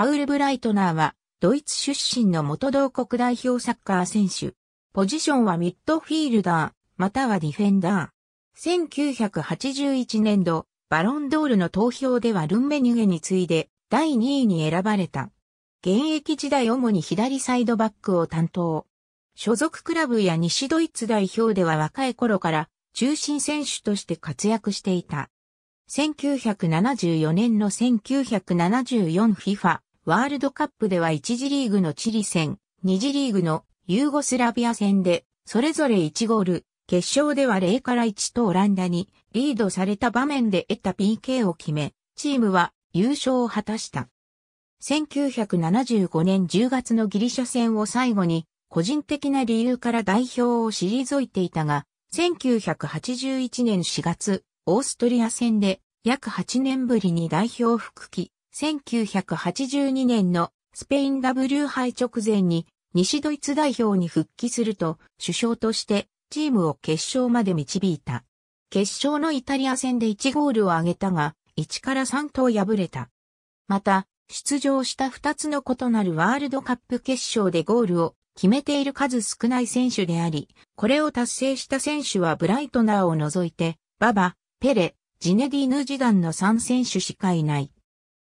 パウル・ブライトナーは、ドイツ出身の元同国代表サッカー選手。ポジションはミッドフィールダー、またはディフェンダー。1981年度、バロンドールの投票ではルンメニュゲに次いで第2位に選ばれた。現役時代主に左サイドバックを担当。所属クラブや西ドイツ代表では若い頃から中心選手として活躍していた。1974年の 1974FIFA ワールドカップでは1次リーグのチリ戦、2次リーグのユーゴスラビア戦で、それぞれ1ゴール、決勝では0から1とオランダにリードされた場面で得た PK を決め、チームは優勝を果たした。1975年10月のギリシャ戦を最後に、個人的な理由から代表を退いていたが、1981年4月、オーストリア戦で約8年ぶりに代表復帰。1982年のスペイン W 杯直前に西ドイツ代表に復帰すると首相としてチームを決勝まで導いた。決勝のイタリア戦で1ゴールを挙げたが1から3と敗れた。また、出場した2つの異なるワールドカップ決勝でゴールを決めている数少ない選手であり、これを達成した選手はブライトナーを除いて、ババ、ペレ、ジネディーヌ・ジダンの3選手しかいない。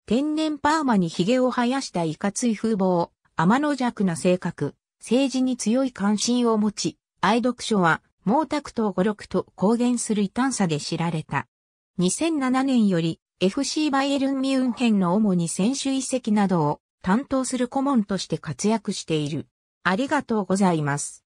天然パーマに髭を生やしたいかつい風貌、天の弱な性格、政治に強い関心を持ち、愛読書は毛沢東語録と公言する異端さで知られた。2007年より FC バイエルンミュンヘンの主に選手遺跡などを担当する顧問として活躍している。ありがとうございます。